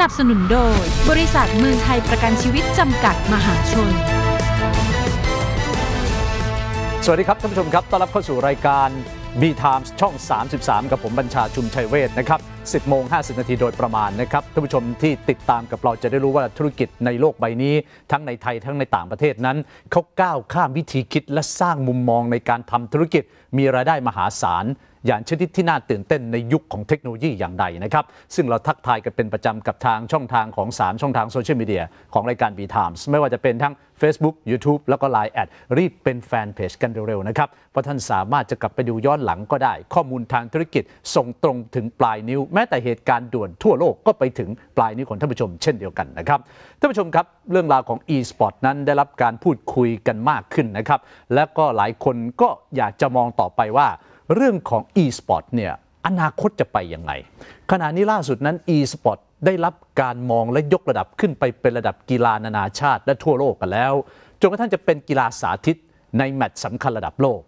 นับสนุนโดย บริษัทเมืองไทยประกันชีวิตจำกัดมหาชน สวัสดีครับท่านผู้ชมครับต้อนรับเข้าสู่รายการ B Times ช่อง 33 กับผมบัญชาชุมชัยเวทนะครับ 10 โมง 50 นาทีโดยประมาณนะครับ ท่านผู้ชมที่ติดตามกับเราจะได้รู้ว่าธุรกิจในโลกใบนี้ ทั้งในไทยทั้งในต่างประเทศนั้น เขาก้าวข้ามวิธีคิดและสร้างมุมมองในการทำธุรกิจมีรายได้มหาศาลอย่างชนิดที่น่าตื่นเต้นในยุคของเทคโนโลยีอย่างใดนะครับซึ่งเราทักทายกันเป็นประจำกับทางช่องทางของ 3 ช่องทางโซเชียลมีเดียของรายการ B Times ไม่ว่าจะเป็นทั้ง Facebook YouTube แล้วก็ Line แอดรีบเป็นแฟนเพจกันเร็วๆนะครับเพราะท่านสามารถจะกลับไปดูย้อนหลังก็ได้ ข้อมูลทางธุรกิจส่งตรงถึงปลายนิ้วแม้แต่เหตุการณ์ด่วนทั่วโลกก็ไปถึงปลายนิ้วของท่านผู้ชมเช่นเดียวกันนะครับท่านผู้ชมครับเรื่องราวของ e-sport นั้นได้รับการพูดคุยกันมากขึ้นนะครับและก็หลายคนก็อยากจะมองต่อไปว่าเรื่องของ e-sport เนี่ย อนาคตจะไปยังไง ขณะนี้ล่าสุดนั้น e-sport ได้รับการมองและยกระดับขึ้นไปเป็นระดับกีฬานานาชาติและทั่วโลกกันแล้ว จนกระทั่งจะเป็นกีฬาสาธิตในแมตช์สำคัญระดับโลก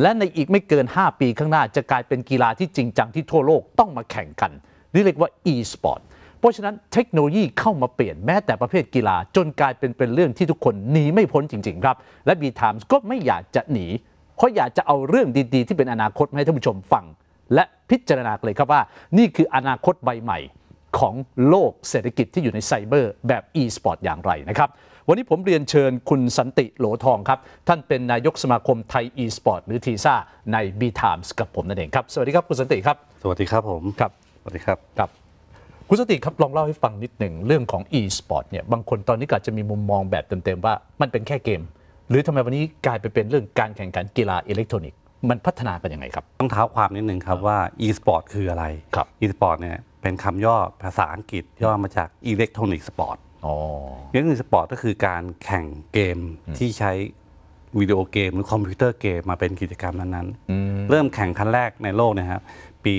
และในอีกไม่เกิน 5 ปีข้างหน้าจะกลายเป็นกีฬาที่จริงจังที่ทั่วโลกต้องมาแข่งกันนี่เรียกว่า e-sport เพราะฉะนั้นเทคโนโลยีเข้ามาเปลี่ยนแม้แต่ประเภทกีฬาจนกลายเป็นเป็นเรื่องที่ทุกคนหนีไม่พ้นจริง ๆครับและ B Times ก็ไม่อยากจะหนีเพราะอยากจะเอาเรื่องดีๆที่เป็นอนาคตมาให้ท่านผู้ชมฟัง และพิจารณาเลยครับว่า นี่คืออนาคตใบใหม่ของโลกเศรษฐกิจที่อยู่ในไซเบอร์แบบ e-sport อย่างไรนะครับ วันนี้ผมเรียนเชิญคุณสันติโหลทองครับ ท่านเป็นนายกสมาคมไทย e-sport หรือทีซ่าใน b t i m e s กับผมนั่นเองครับ สวัสดีครับคุณสันติครับ สวัสดีครับผมครับสวัสดีครับครับคุณสันติครับลองเล่าให้ฟังนิดหนึ่งเรื่องของ e-sport เนี่ยบางคนตอนนี้ก็จะมีมุมมองแบบเต็มๆว่า มันเป็นแค่เกมหรือทำไมวันนี้กลายไปเป็นเรื่องการแข่งขันกีฬาอิเล็กทรอนิกส์มันพัฒนากันยังไงครับ ต้องเท้าความนิดนึงครับว่า e-sport คืออะไรครับ e-sport เนี่ยเป็นคำย่อภาษาอังกฤษย่อมาจาก electronic sport ออริเล็กทรอนิกส์สปอร์ตก็คือการแข่งเกมที่ใช้วิดีโอเกมหรือคอมพิวเตอร์เกมมาเป็นกิจกรรมนั้นๆเริ่มแข่งครั้งแรกในโลกเนะครับปี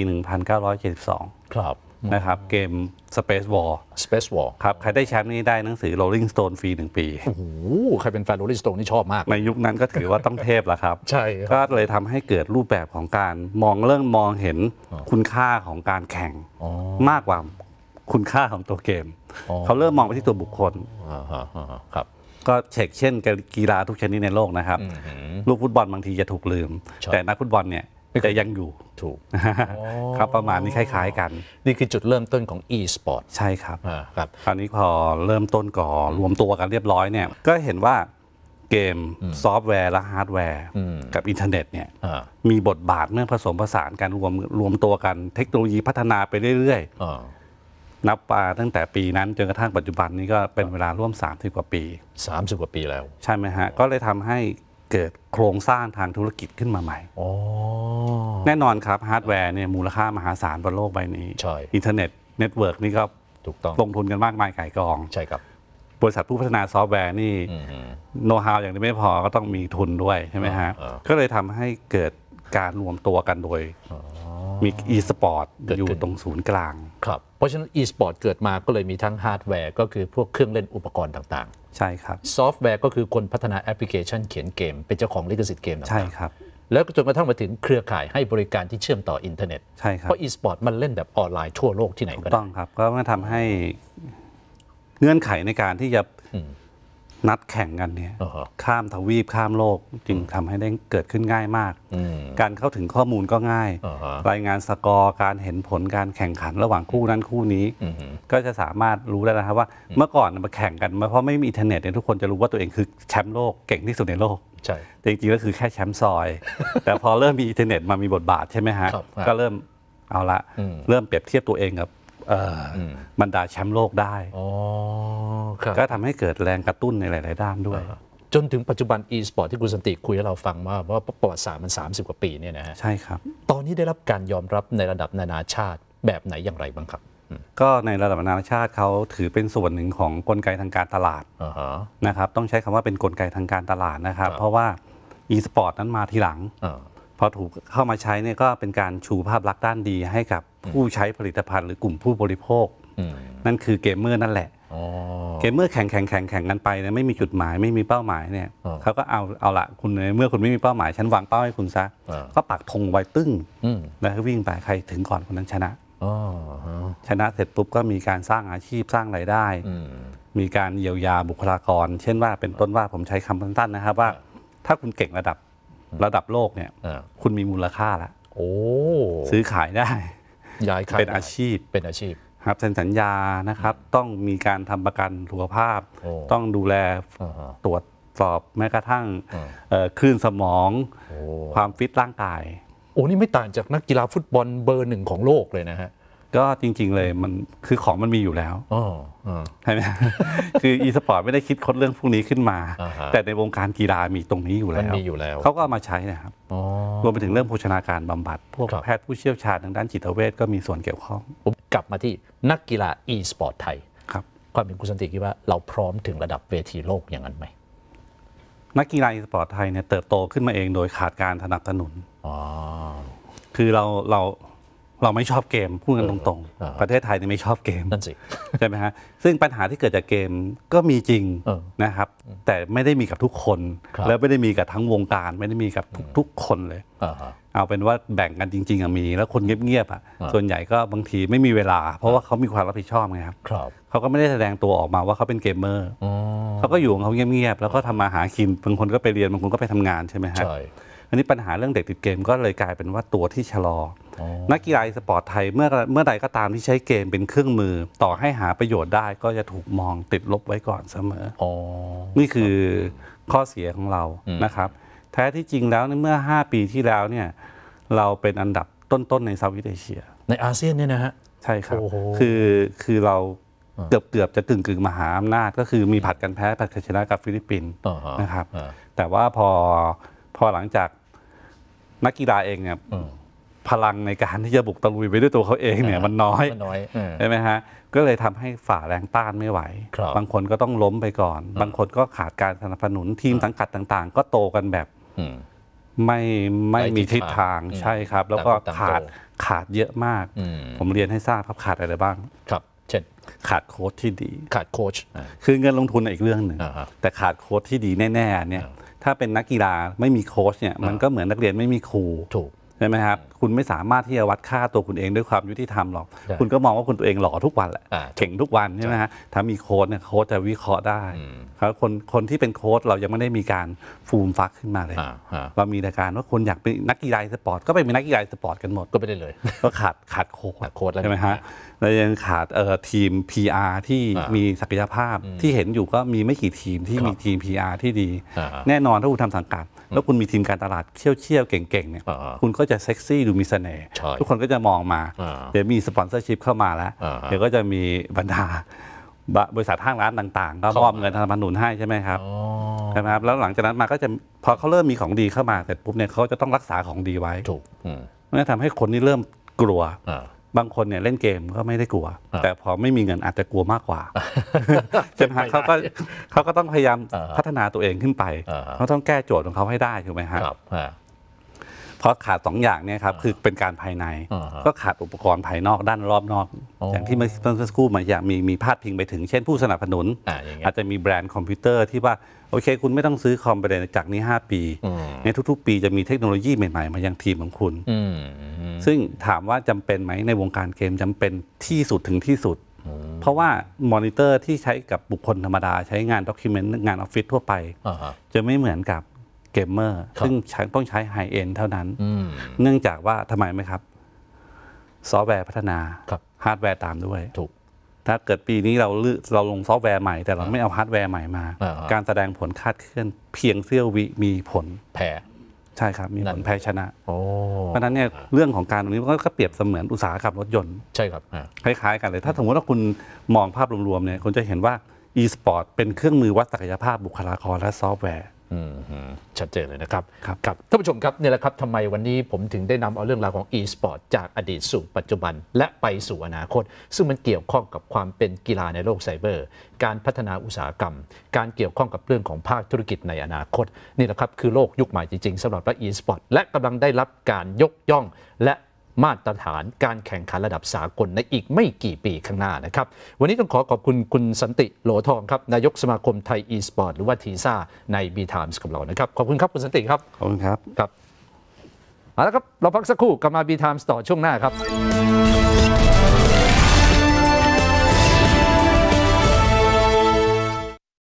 1972 ครับนะครับเกม Space War Space War ครับใครได้แชมป์นี่ได้หนังสือ Rolling Stone ฟรีหนึ่งปีโอ้โหใครเป็นแฟน Rolling Stone นี่ชอบมาก ในยุคนั้นก็ถือว่าต้องเทพแล้วครับใช่ก็เลยทำให้เกิดรูปแบบของการมองเรื่องมองเห็นคุณค่าของการแข่งมากกว่าคุณค่าของตัวเกม เขาเริ่มมองไปที่ตัวบุคคลครับก็เช็คเช่นกีฬาทุกชนิดในโลกนะครับลูกฟุตบอลบางทีจะถูกลืม แต่นักฟุตบอลเนี่ยแต่ยังอยู่ถูกครับประมาณนี้คล้ายๆ กัน นี่คือจุดเริ่มต้นของ e-sport ใช่ครับครับคราวนี้พอเริ่มต้นก่อรวมตัวกันเรียบร้อยเนี่ย ก็เห็นว่าเกมซอฟต์แวร์และฮาร์ดแวร์กับอินเทอร์เน็ตเนี่ยมีบทบาทเมื่อผสมผสานกันรวมรวมตัวกันเทคโนโลยีพัฒนาไปเรื่อยๆนับมาตั้งแต่ปีนั้นจนกระทั่งปัจจุบันนี้ก็เป็นเวลาร่วม30กว่าปี30กว่าปีแล้ว ใช่ไหมฮะก็เลยทำให้เกิดโครงสร้างทางธุรกิจขึ้นมาใหม่ แน่นอนครับฮาร์ดแวร์เนี่ยมูลค่ามหาศาลบนโลกใบนี้ใช่อินเทอร์เน็ตเน็ตเวิร์กนี่ก็ถูกต้องลงทุนกันมากมายไก่กอง ใช่ครับ บริษัทผู้พัฒนาซอฟต์แวร์นี่โน้ตฮาวอย่างนี้ไม่พอก็ต้องมีทุนด้วยใช่ไหมฮะก็เลยทำให้เกิดการรวมตัวกันโดยมี e-sport เกิดอยู่ตรงศูนย์กลาง ครับ เพราะฉะนั้น e-sport เกิดมาก็เลยมีทั้งฮาร์ดแวร์ ก็คือพวกเครื่องเล่นอุปกรณ์ต่าง ๆ ใช่ครับซอฟต์แวร์ก็คือคนพัฒนาแอปพลิเคชันเขียนเกม เป็นเจ้าของลิขสิทธิ์เกมต่างๆใช่ครับ แล้วจนกระทั่งมาถึงเครือข่ายให้บริการที่เชื่อมต่ออินเทอร์เน็ตใช่ครับ เพราะ e-sport มันเล่นแบบออนไลน์ทั่วโลกที่ไหนก็ได้ถูกต้องครับก็มันทำให้เงื่อนไขในการที่จะนัดแข่งกันเนี่ยข้ามทวีปข้ามโลกจึงทำให้ได้เกิดขึ้นง่ายมาก การเข้าถึงข้อมูลก็ง่ายรายงานสกอร์ การเห็นผลการแข่งขันระหว่างคู่นั้นคู่นี้ก็จะสามารถรู้ได้นะครับว่าเมื่อก่อนมาแข่งกันเพราะไม่มีอินเทอร์เน็ตเนี่ยทุกคนจะรู้ว่าตัวเองคือแชมป์โลก เก่งที่สุดในโลกใช่แต่จริงๆก็คือแค่แชมป์ซอย แต่พอเริ่มมีอินเทอร์เน็ตมามีบทบาทใช่ไหมฮะก็เริ่มเอาละเริ่มเปรียบเทียบตัวเองกับบรรดาแชมป์โลกได้ก็ทำให้เกิดแรงกระตุ้นในหลาย ๆ ด้านด้วย จนถึงปัจจุบัน e-sport ที่คุณสันติคุยให้เราฟังว่าว่าประวัติศาสตร์มัน30 กว่าปีเนี่ยนะฮะใช่ครับ ตอนนี้ได้รับการยอมรับในระดับนานาชาติแบบไหนอย่างไรบ้างครับ ก็ในระดับนานาชาติเขาถือเป็นส่วนหนึ่งของกลไกทางการตลาดนะครับต้องใช้คำว่าเป็นกลไกทางการตลาดนะครับ เพราะว่า e-sport นั้นมาทีหลังพอถูกเข้ามาใช้เนี่ยก็เป็นการชูภาพลักษณ์ด้านดี ให้กับผู้ใช้ผลิตภัณฑ์หรือกลุ่มผู้บริโภคนั่นคือเกมเมอร์นั่นแหละเกมเมื่อแข่งแข่งแข่งแข่งกันไปเนี่ยไม่มีจุดหมายไม่มีเป้าหมายเนี่ยเขาก็เอาเอาละคุณเมื่อคุณไม่มีเป้าหมายฉันวางเป้าให้คุณซะ ก็ปักธงไว้ตึ้งแล้วก็วิ่งไปใครถึงก่อนคนนั้นชนะชนะเสร็จปุ๊บก็มีการสร้างอาชีพสร้างรายได้ มีการเยียวยาบุคลากร เช่นว่า เป็นต้นว่าผมใช้คำสั้นๆนะครับ ว่า ถ้าคุณเก่งระดับระดับโลกเนี่ยคุณมีมูลค่าแล้วซื้อขายได้ย้ายเป็นอาชีพเป็นอาชีพครับเซ็นสัญญา นะครับ ต้องมีการทำประกันสุขภาพ ต้องดูแล ตรวจสอบ แม้กระทั่งคลื่นสมอง ความฟิตร่างกาย โอ้ นี่ไม่ต่างจากนักกีฬาฟุตบอลเบอร์หนึ่งของโลกเลยนะฮะ ก็จริงๆ เลย มัน คือของมันมีอยู่แล้วใช่ไหมคืออีสปอร์ตไม่ได้คิดค้นเรื่องพวกนี้ขึ้นมา แต่ในวงการกีฬามีตรงนี้อยู่แล้ว มันมีอยู่แล้ว เขาก็มาใช้นะครับรวมไปถึงเรื่องโภชนาการบำบัด พวกแพทย์ผู้เชี่ยวชาญทางด้านจิตเวชก็มีส่วนเกี่ยวข้องกลับมาที่นักกีฬา e ีสปอร์ตไทย ครับ ความเป็นคุณสันติคิดว่าเราพร้อมถึงระดับเวทีโลกอย่างนั้นไหม นักกีฬาอีสปอร์ตไทยเนี่ยเติบโตขึ้นมาเองโดยขาดการสนับสนุน อ๋อ คือเราเราเราไม่ชอบเกมพูดกันตรงๆ ประเทศไทยนี่ไม่ชอบเกมนั่นสิใช่ไหมฮะซึ่งปัญหาที่เกิดจากเกมก็มีจริงนะครับ แต่ไม่ได้มีกับทุกคน แล้วไม่ได้มีกับทั้งวงการไม่ได้มีกับทุกๆ คนเลยเอาเป็นว่าแบ่งกันจริงๆมี แล้วคนเงียบๆอ่ะส่วนใหญ่ก็บางทีไม่มีเวลาเพราะว่าเขามีความรับผิดชอบไงครับเขาก็ไม่ได้แสดงตัวออกมาว่าเขาเป็นเกมเมอร์เขาก็อยู่ของเขาเงียบๆแล้วก็ทำมาหากินบางคนก็ไปเรียนบางคนก็ไปทำงานใช่ไหมฮะอันนี้ปัญหาเรื่องเด็กติดเกมก็เลยกลายเป็นว่าตัวที่ชะลอ นักกีฬาสปอร์ตไทย เมื่อเมื่อใดก็ตามที่ใช้เกมเป็นเครื่องมือต่อให้หาประโยชน์ได้ก็จะถูกมองติดลบไว้ก่อนเสมออนี่คือข้อเสียของเรานะครับ แท้ที่จริงแล้วในเมื่อ 5 ปีที่แล้วเนี่ย เราเป็นอันดับต้นๆในเซาท์อีสเอเชีย ในอาเซียนเนี่ยนะฮะใช่ครับคือคือเราเกือบเกือบจะกึ่งกึ่งมหาอำนาจ ก็คือมีผัดกันแพ้ผัดกชนะกับฟิลิปปินส์นะครับแต่ว่าพอพอหลังจากนักกีฬาเองเนี่ยพลังในการที่จะบุกตะลุยไปด้วยตัวเขาเองเนี่ย มันน้อยใช่ไหมฮะก็เลยทำให้ฝ่าแรงต้านไม่ไหว บางคนก็ต้องล้มไปก่อน บางคนก็ขาดการสนับสนุนทีมสังกัดต่างๆ ก็โตกันแบบไม่ไม่มีทิศทางใช่ครับ แล้วก็ขาดขาดเยอะมาก ผมเรียนให้ทราบครับขาดอะไรบ้าง ครับเช่นขาดโค้ชที่ดี ขาดโค้ช คือเงินลงทุนอีกเรื่องหนึ่งแต่ขาดโค้ชที่ดีแน่ๆเนี่ยถ้าเป็นนักกีฬาไม่มีโค้ชเนี่ยมันก็เหมือนนักเรียนไม่มีครูถูกใช่ไหมครับคุณไม่สามารถที่จะวัดค่าตัวคุณเองด้วยความยุติธรรมหรอก คุณก็มองว่าคุณตัวเองหล่อทุกวันแหละ เก่งทุกวันใช่ไหมฮะ ถ้ามีโค้ดเนี่ยโค้ดจะวิเคราะห์ได้ครับคนคนที่เป็นโค้ดเรายังไม่ได้มีการฟูมฟักขึ้นมาเลยเรามีแต่การว่าคนอยากเป็นนักกีฬาสปอร์ตก็ไปเป็นนักกีฬาสปอร์ตกันหมดก็ไม่ได้เลย ก็ขาดขาดโค้ดขาดโค้ดใช่ไหมฮะเรายังขาดเอ่อทีม PR ที่มีศักยภาพที่เห็นอยู่ก็มีไม่กี่ทีมที่มีทีม PR ที่ดี แน่นอนถ้าคุณทำสังกัดแล้วคุณมีทีมการตลาดเชี่ยวเชี่ยวเก่งๆเนี่ยคุณก็จะเซ็กซี่ดูมีเสน่ห์ทุกคนก็จะมองมา เดี๋ยวมีสปอนเซอร์ชิพเข้ามาแล้ว เดี๋ยวก็จะมีบรรดา บริษัทห้างร้านต่าง ๆ ก็มอบเงินทางพันหุนให้ใช่ไหมครับใช่ไหมครับ แล้วหลังจากนั้นมาก็จะพอเขาเริ่มมีของดีเข้ามาเสร็จปุ๊บเนี่ยเขาจะต้องรักษาของดีไว้ถูกนั่นทำให้คนนี่เริ่มกลัวบางคนเนี่ยเล่นเกมก็ไม่ได้กลัว แต่พอไม่มีเงินอาจจะกลัวมากกว่าจะ่ไหมเขาก็เขาก็ต้องพยายามพัฒนาตัวเองขึ้นไปเขาต้องแก้โจทย์ของเขาให้ได้ถูกไหมครับเพราะขาด2ออย่างเนี่ยครับคือเป็นการภายใน ก็ขาดอุปกรณ์ภายนอกด้านรอบนอก อย่างที่เมื่อสักครู่มา อย่างมีมีพาดพิงไปถึงเช่นผู้สนับสนุน อาจจะมีแบรนด์คอมพิวเตอร์ที่ว่าโอเคคุณไม่ต้องซื้อคอมไปเลยจากนี้ 5 ปี ในทุกๆปีจะมีเทคโนโลยีใหม่ๆ มายังทีมของคุณ ซึ่งถามว่าจำเป็นไหมในวงการเกมจำเป็นที่สุดถึงที่สุดเพราะว่ามอนิเตอร์ที่ใช้กับบุคคลธรรมดา ใช้งานด็อกิเมนต์งานออฟฟิศทั่วไปจะไม่เหมือนกับเกมเมอร์ซึ่งต้องใช้ไฮเอ็นเท่านั้น เนื่องจากว่าทำไมไหมครับ ซอฟต์แวร์พัฒนาฮาร์ดแวร์ตามด้วย ถูก ถ้าเกิดปีนี้เราเราลงซอฟต์แวร์ใหม่ แต่เราไม่เอาฮาร์ดแวร์ใหม่มา การแสดงผลคาดเคลื่อน เพียงเสี้ยววิมีผลแพ้ใช่ครับ มีผลแพ้ชนะเพราะนั้นเนี่ยเรื่องของการตรงนี้ก็เปรียบเสมือนอุตสาหกรรมรถยนต์ใช่ครับคล้ายๆ กันเลย ถ้าสมมติว่าคุณมองภาพรวมๆเนี่ยคุณจะเห็นว่า e-sport เป็นเครื่องมือวัดศักยภาพบุคลากร และซอฟต์แวร์ชัดเจนเลยนะครับครับรบท่านผู้ชมครับนี่แหละครับทำไมวันนี้ผมถึงได้นำเอาเรื่องราวของ e-sport จากอดีตสู่ปัจจุบัน และไปสู่อนาคต ซึ่งมันเกี่ยวข้องกับความเป็นกีฬาในโลกไซเบอร์ การพัฒนาอุตสาหกรรม การเกี่ยวข้องกับเรื่องของภาคธุรกิจในอนาคต นี่แหละครับคือโลกยุคใหม่จริงๆสำหรับแอะ e-sport และกำลังได้รับการยกย่อง และมาตรฐานการแข่งขันระดับสากลในอีกไม่กี่ปีข้างหน้านะครับ วันนี้ต้องขอขอบคุณคุณสันติโหลทองครับ นายกสมาคมไทยอีสปอร์ตหรือว่าทีซ่าในบีทามส์กับเรานะครับ ขอบคุณครับคุณสันติครับ ขอบคุณครับ ครับ เอาละครับ เราพักสักครู่กลับมาบีทมส์ต่อช่วงหน้าครับ